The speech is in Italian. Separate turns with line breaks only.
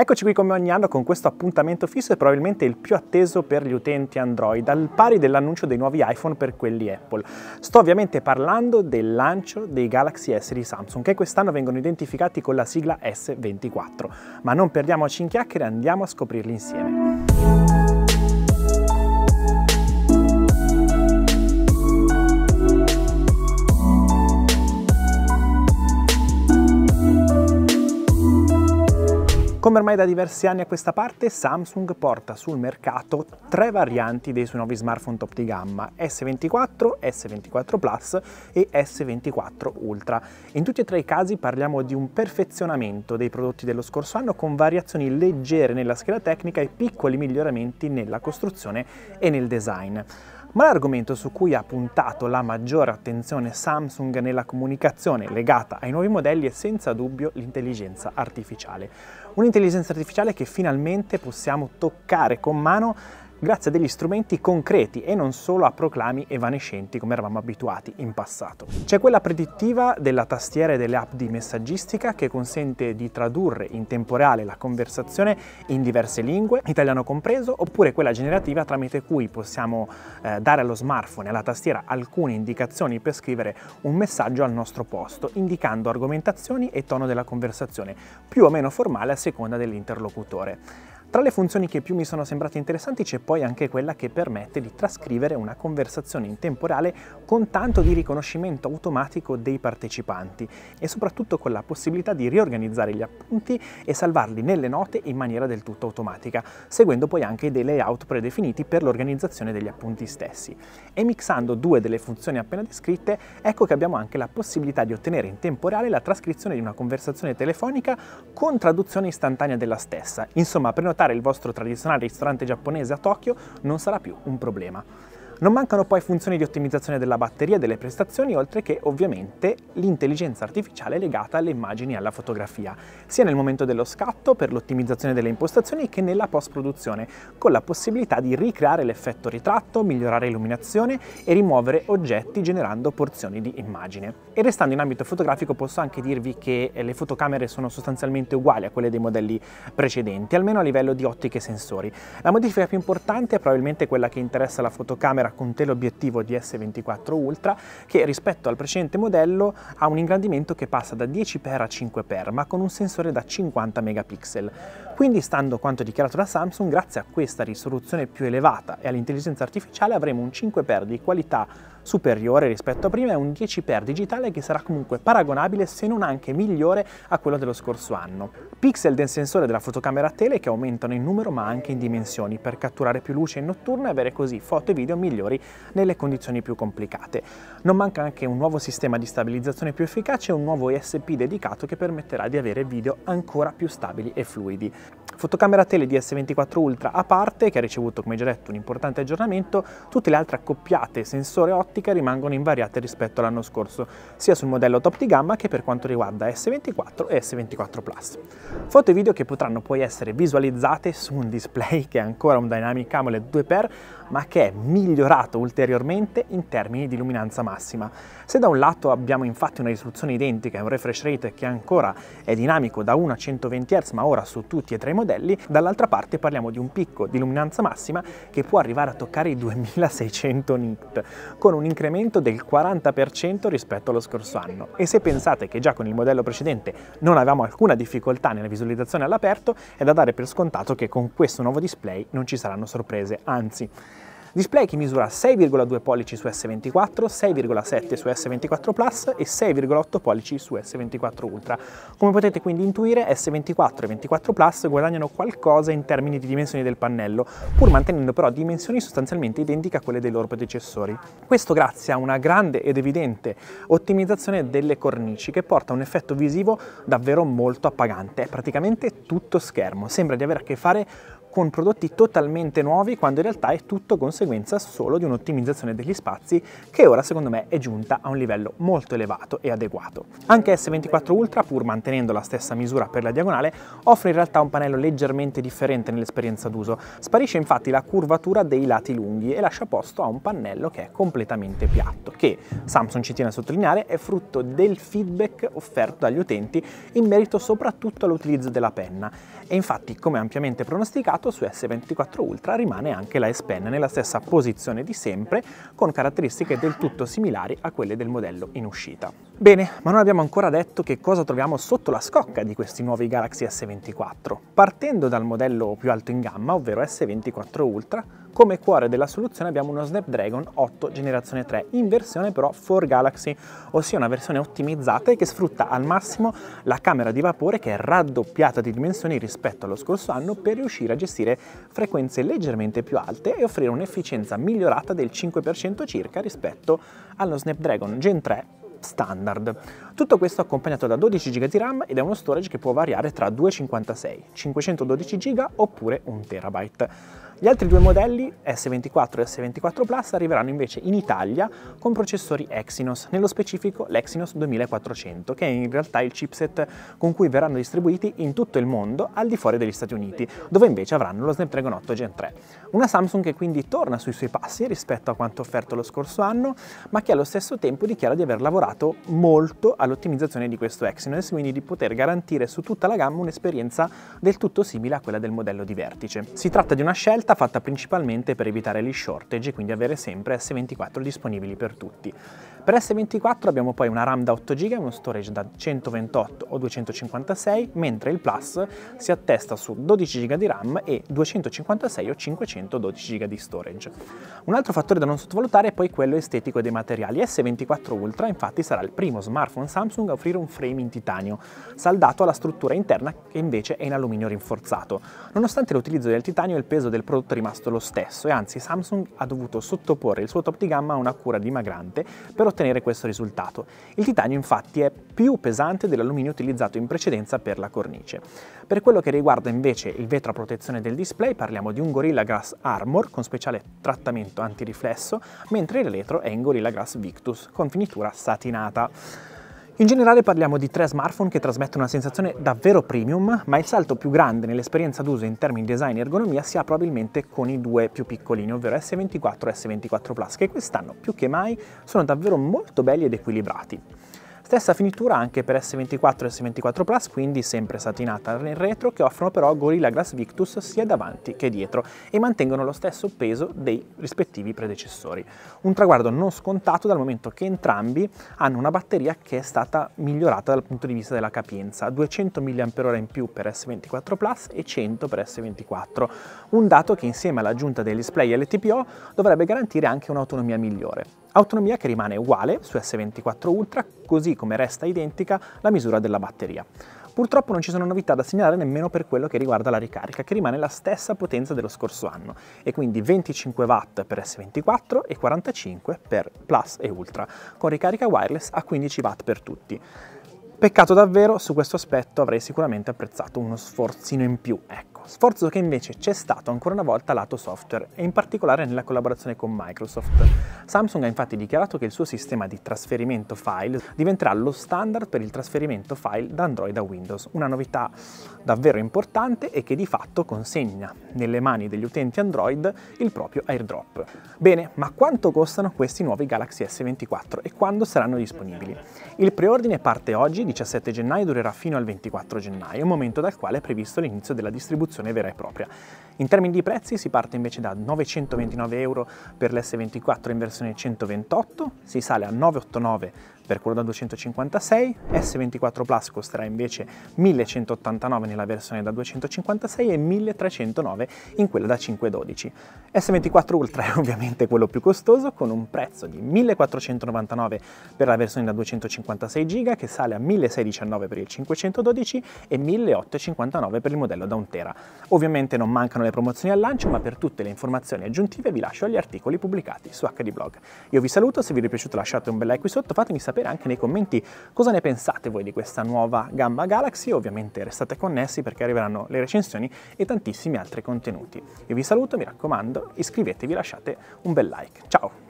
Eccoci qui come ogni anno con questo appuntamento fisso e probabilmente il più atteso per gli utenti Android, al pari dell'annuncio dei nuovi iPhone per quelli Apple. Sto ovviamente parlando del lancio dei Galaxy S di Samsung, che quest'anno vengono identificati con la sigla S24. Ma non perdiamoci in chiacchiere, andiamo a scoprirli insieme. ormai da diversi anni a questa parte, Samsung porta sul mercato tre varianti dei suoi nuovi smartphone top di gamma, S24, S24 Plus e S24 Ultra. In tutti e tre i casi parliamo di un perfezionamento dei prodotti dello scorso anno con variazioni leggere nella scheda tecnica e piccoli miglioramenti nella costruzione e nel design. Ma l'argomento su cui ha puntato la maggiore attenzione Samsung nella comunicazione legata ai nuovi modelli è senza dubbio l'intelligenza artificiale. Un'intelligenza artificiale che finalmente possiamo toccare con mano grazie a degli strumenti concreti e non solo a proclami evanescenti come eravamo abituati in passato. C'è quella predittiva della tastiera e delle app di messaggistica che consente di tradurre in tempo reale la conversazione in diverse lingue, italiano compreso, oppure quella generativa tramite cui possiamo eh, dare allo smartphone e alla tastiera alcune indicazioni per scrivere un messaggio al nostro posto, indicando argomentazioni e tono della conversazione, più o meno formale a seconda dell'interlocutore. Tra le funzioni che più mi sono sembrate interessanti c'è poi anche quella che permette di trascrivere una conversazione in tempo reale con tanto di riconoscimento automatico dei partecipanti e soprattutto con la possibilità di riorganizzare gli appunti e salvarli nelle note in maniera del tutto automatica, seguendo poi anche dei layout predefiniti per l'organizzazione degli appunti stessi. E mixando due delle funzioni appena descritte, ecco che abbiamo anche la possibilità di ottenere in tempo reale la trascrizione di una conversazione telefonica con traduzione istantanea della stessa. Insomma, prenotate portare il vostro tradizionale ristorante giapponese a Tokyo non sarà più un problema. Non mancano poi funzioni di ottimizzazione della batteria e delle prestazioni, oltre che ovviamente l'intelligenza artificiale legata alle immagini e alla fotografia, sia nel momento dello scatto per l'ottimizzazione delle impostazioni che nella post-produzione, con la possibilità di ricreare l'effetto ritratto, migliorare illuminazione e rimuovere oggetti generando porzioni di immagine. E restando in ambito fotografico posso anche dirvi che eh, le fotocamere sono sostanzialmente uguali a quelle dei modelli precedenti, almeno a livello di ottiche sensori. La modifica più importante è probabilmente quella che interessa la fotocamera ancora con teleobiettivo DS24 Ultra che rispetto al precedente modello ha un ingrandimento che passa da 10x a 5x ma con un sensore da 50 megapixel. Quindi stando quanto dichiarato da Samsung grazie a questa risoluzione più elevata e all'intelligenza artificiale avremo un 5x di qualità superiore rispetto a prima e un 10x digitale che sarà comunque paragonabile se non anche migliore a quello dello scorso anno. Pixel del sensore della fotocamera tele che aumentano in numero ma anche in dimensioni per catturare più luce in notturna e avere così foto e video migliori nelle condizioni più complicate. Non manca anche un nuovo sistema di stabilizzazione più efficace e un nuovo ESP dedicato che permetterà di avere video ancora più stabili e fluidi. Fotocamera tele DS24 Ultra a parte, che ha ricevuto come già detto un importante aggiornamento, tutte le altre accoppiate sensore ottico ottica rimangono invariate rispetto all'anno scorso, sia sul modello top di gamma che per quanto riguarda S24 e S24 Plus. Foto e video che potranno poi essere visualizzate su un display che è ancora un Dynamic AMOLED 2x ma che è migliorato ulteriormente in termini di luminanza massima. Se da un lato abbiamo infatti una risoluzione identica e un refresh rate che ancora è dinamico da 1 a 120 Hz ma ora su tutti e tre i modelli, dall'altra parte parliamo di un picco di luminanza massima che può arrivare a toccare i 2600 nit, con un incremento del 40% rispetto allo scorso anno. E se pensate che già con il modello precedente non avevamo alcuna difficoltà nella visualizzazione all'aperto, è da dare per scontato che con questo nuovo display non ci saranno sorprese, anzi Display che misura 6,2 pollici su S24, 6,7 su S24 Plus e 6,8 pollici su S24 Ultra. Come potete quindi intuire, S24 e 24 Plus guadagnano qualcosa in termini di dimensioni del pannello, pur mantenendo però dimensioni sostanzialmente identiche a quelle dei loro predecessori. Questo grazie a una grande ed evidente ottimizzazione delle cornici che porta a un effetto visivo davvero molto appagante, è praticamente tutto schermo, sembra di avere a che fare con prodotti totalmente nuovi quando in realtà è tutto conseguenza solo di un'ottimizzazione degli spazi che ora secondo me è giunta a un livello molto elevato e adeguato. Anche S24 Ultra pur mantenendo la stessa misura per la diagonale offre in realtà un pannello leggermente differente nell'esperienza d'uso. Sparisce infatti la curvatura dei lati lunghi e lascia posto a un pannello che è completamente piatto che Samsung ci tiene a sottolineare è frutto del feedback offerto dagli utenti in merito soprattutto all'utilizzo della penna e infatti come ampiamente pronosticato soprattutto su S24 Ultra rimane anche la S-Pen nella stessa posizione di sempre, con caratteristiche del tutto similari a quelle del modello in uscita. Bene, ma non abbiamo ancora detto che cosa troviamo sotto la scocca di questi nuovi Galaxy S24. Partendo dal modello più alto in gamma, ovvero S24 Ultra, come cuore della soluzione abbiamo uno Snapdragon 8 generazione 3 in versione però 4 Galaxy, ossia una versione ottimizzata e che sfrutta al massimo la camera di vapore che è raddoppiata di dimensioni rispetto allo scorso anno per riuscire a gestire frequenze leggermente più alte e offrire un'efficienza migliorata del 5% circa rispetto allo Snapdragon Gen 3 standard. Tutto questo accompagnato da 12 GB di RAM ed è uno storage che può variare tra 256, 512 GB oppure 1 TB. Gli altri due modelli, S24 e S24 Plus, arriveranno invece in Italia con processori Exynos, nello specifico l'Exynos 2400, che è in realtà il chipset con cui verranno distribuiti in tutto il mondo al di fuori degli Stati Uniti, dove invece avranno lo Snapdragon 8 Gen 3. Una Samsung che quindi torna sui suoi passi rispetto a quanto offerto lo scorso anno, ma che allo stesso tempo dichiara di aver lavorato molto all'ottimizzazione di questo Exynos, quindi di poter garantire su tutta la gamma un'esperienza del tutto simile a quella del modello di vertice. Si tratta di una scelta offerta fatta principalmente per evitare gli shortage e quindi avere sempre S24 disponibili per tutti. Per S24 abbiamo poi una RAM da 8 GB e uno storage da 128 o 256, mentre il Plus si attesta su 12 GB di RAM e 256 o 512 GB di storage. Un altro fattore da non sottovalutare è poi quello estetico dei materiali. S24 Ultra infatti sarà il primo smartphone Samsung a offrire un frame in titanio, saldato alla struttura interna che invece è in alluminio rinforzato. Nonostante l'utilizzo del titanio il peso del prodotto è rimasto lo stesso e anzi Samsung ha dovuto sottoporre il suo top di gamma a una cura dimagrante per ottenere ottenere questo risultato. Il titanio infatti è più pesante dell'alluminio utilizzato in precedenza per la cornice. Per quello che riguarda invece il vetro a protezione del display parliamo di un Gorilla Glass Armor con speciale trattamento antiriflesso, mentre il l'elettro è in Gorilla Glass Victus con finitura satinata. In generale parliamo di tre smartphone che trasmettono una sensazione davvero premium, ma il salto più grande nell'esperienza d'uso in termini di design e ergonomia si ha probabilmente con i due più piccolini, ovvero S24 e S24 Plus, che quest'anno più che mai sono davvero molto belli ed equilibrati. Stessa finitura anche per S24 e S24 Plus, quindi sempre satinata nel retro, che offrono però Gorilla Glass Victus sia davanti che dietro e mantengono lo stesso peso dei rispettivi predecessori. Un traguardo non scontato dal momento che entrambi hanno una batteria che è stata migliorata dal punto di vista della capienza, 200 mAh in più per S24 Plus e 100 per S24, un dato che insieme all'aggiunta del display LTPO dovrebbe garantire anche un'autonomia migliore autonomia che rimane uguale su S24 Ultra, così come resta identica la misura della batteria. Purtroppo non ci sono novità da segnalare nemmeno per quello che riguarda la ricarica, che rimane la stessa potenza dello scorso anno, e quindi 25 W per S24 e 45 per Plus e Ultra, con ricarica wireless a 15 W per tutti. Peccato davvero, su questo aspetto avrei sicuramente apprezzato uno sforzino in più, ecco tecnico, sforzo che invece c'è stato ancora una volta lato software e in particolare nella collaborazione con Microsoft. Samsung ha infatti dichiarato che il suo sistema di trasferimento file diventerà lo standard per il trasferimento file da Android a Windows, una novità davvero importante e che di fatto consegna nelle mani degli utenti Android il proprio airdrop. Bene, ma quanto costano questi nuovi Galaxy S24 e quando saranno disponibili? Il preordine parte oggi, 17 gennaio, durerà fino al 24 gennaio, momento dal quale è previsto l'inizio della distribuzione produzione vera e propria. In termini di prezzi si parte invece da 929 euro per l'S24 in versione 128, si sale a 989 per quello da 256, S24 Plus costerà invece 1189 nella versione da 256 e 1309 in quella da 512. S24 Ultra è ovviamente quello più costoso con un prezzo di 1499 per la versione da 256 GB che sale a 1619 per il 512 e 1859 per il modello da 1 tera. Ovviamente non mancano le promozioni al lancio ma per tutte le informazioni aggiuntive vi lascio agli articoli pubblicati su HDblog. Io vi saluto, se vi è piaciuto lasciate un bel like qui sotto, fatemi sapere sapere anche nei commenti cosa ne pensate voi di questa nuova gamma Galaxy. Ovviamente restate connessi perché arriveranno le recensioni e tantissimi altri contenuti. Io vi saluto, mi raccomando, iscrivetevi, lasciate un bel like. Ciao!